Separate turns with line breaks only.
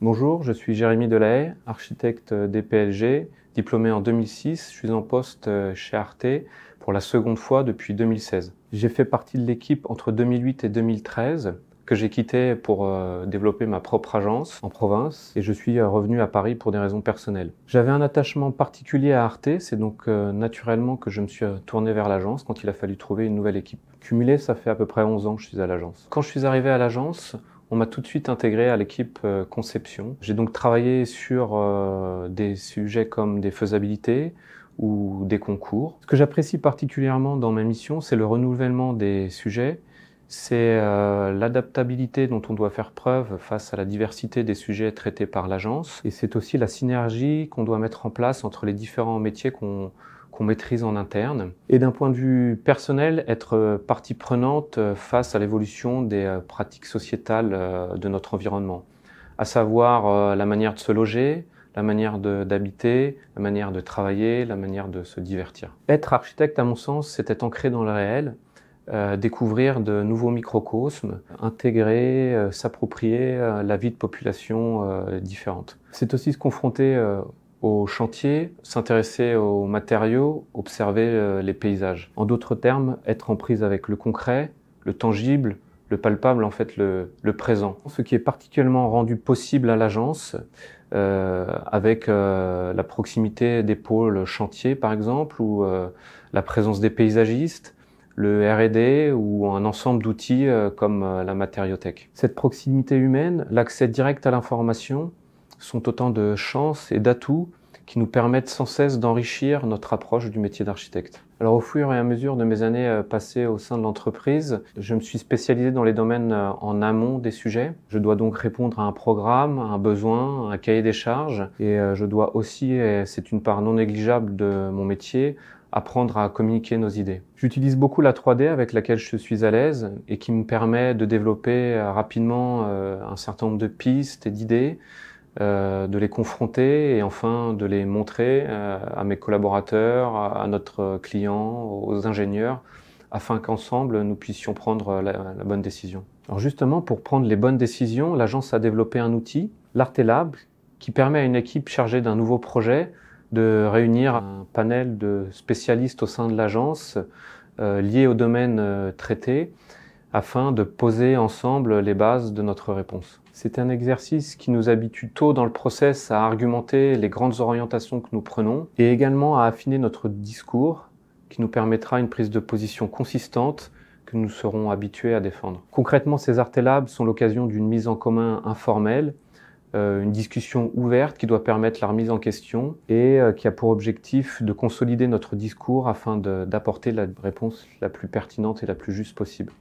Bonjour, je suis Jérémy Delahaye, architecte DPLG, diplômé en 2006. Je suis en poste euh, chez Arte pour la seconde fois depuis 2016. J'ai fait partie de l'équipe entre 2008 et 2013 que j'ai quitté pour euh, développer ma propre agence en province et je suis euh, revenu à Paris pour des raisons personnelles. J'avais un attachement particulier à Arte, c'est donc naturellement que je me suis tourné vers l'agence quand il a fallu trouver une nouvelle équipe. Cumulé, ça fait à peu près 11 ans que je suis à l'agence. Quand je suis arrivé à l'agence, on m'a tout de suite intégré à l'équipe euh, conception. J'ai donc travaillé sur euh, des sujets comme des faisabilités ou des concours. Ce que j'apprécie particulièrement dans ma mission, c'est le renouvellement des sujets, c'est euh, l'adaptabilité dont on doit faire preuve face à la diversité des sujets traités par l'agence, et c'est aussi la synergie qu'on doit mettre en place entre les différents métiers qu'on qu'on maîtrise en interne. Et d'un point de vue personnel, être euh, partie prenante euh, face à l'évolution des euh, pratiques sociétales de notre environnement, à savoir la manière de se loger, la manière d'habiter, la manière de travailler, la manière de se divertir. Être architecte, à mon sens, c'était ancré dans le réel, découvrir de nouveaux microcosmes, intégrer, s'approprier la vie de populations différentes. C'est aussi se confronter au chantier, s'intéresser aux matériaux, observer euh, les paysages. En d'autres termes, être en prise avec le concret, le tangible, le palpable, en fait, le, présent. Ce qui est particulièrement rendu possible à l'agence, euh, avec euh, la proximité des pôles chantier, par exemple, ou la présence des paysagistes, le R&D ou un ensemble d'outils comme la matériothèque. Cette proximité humaine, l'accès direct à l'information, sont autant de chances et d'atouts qui nous permettent sans cesse d'enrichir notre approche du métier d'architecte. Alors au fur et à mesure de mes années euh, passées au sein de l'entreprise, je me suis spécialisé dans les domaines euh, en amont des sujets. Je dois donc répondre à un programme, un besoin, un cahier des charges et euh, je dois aussi, et c'est une part non négligeable de mon métier, apprendre à communiquer nos idées. J'utilise beaucoup la 3D avec laquelle je suis à l'aise et qui me permet de développer rapidement un certain nombre de pistes et d'idées euh, de les confronter et enfin de les montrer euh, à mes collaborateurs, à, notre client, aux ingénieurs, afin qu'ensemble nous puissions prendre la, bonne décision. Alors justement, pour prendre les bonnes décisions, l'agence a développé un outil, l'Artelab, qui permet à une équipe chargée d'un nouveau projet de réunir un panel de spécialistes au sein de l'agence euh, liés au domaine traité afin de poser ensemble les bases de notre réponse. C'est un exercice qui nous habitue tôt dans le process à argumenter les grandes orientations que nous prenons et également à affiner notre discours qui nous permettra une prise de position consistante que nous serons habitués à défendre. Concrètement, ces Artelabs sont l'occasion d'une mise en commun informelle, euh, une discussion ouverte qui doit permettre la remise en question et euh, qui a pour objectif de consolider notre discours afin d'apporter la réponse la plus pertinente et la plus juste possible.